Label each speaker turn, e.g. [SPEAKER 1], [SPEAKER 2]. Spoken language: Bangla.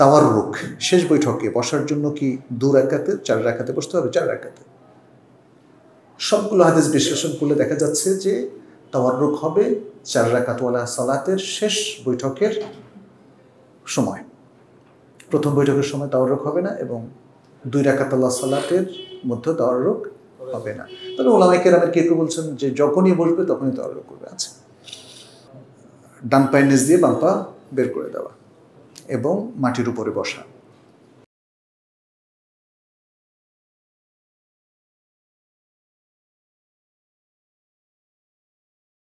[SPEAKER 1] তাওয়ার রুখ শেষ
[SPEAKER 2] বৈঠকে বসার জন্য কি দু রাখাতে চার রাখাতে বসতে হবে চার রাখাতে সবগুলো হাদিস বিশ্লেষণ করলে দেখা যাচ্ছে যে তাওয়ার রুখ হবে চার রাখাতওয়ালা সালাতের শেষ বৈঠকের সময় প্রথম বৈঠকের সময় তাওয়ার রুখ হবে না এবং দুই রাকাতাল্লাহ সালাতের মধ্যে তাওয়ার রুখ হবে না তবে ওলামাই কেরামের কেউ বলছেন যে যখনই বসবে তখনই রুখ করবে আছে আচ্ছা।
[SPEAKER 1] ডান পায়ের দিয়ে বাম্পা বের করে দেওয়া ଏବଂ ମାଟିରୁ ପରିବସା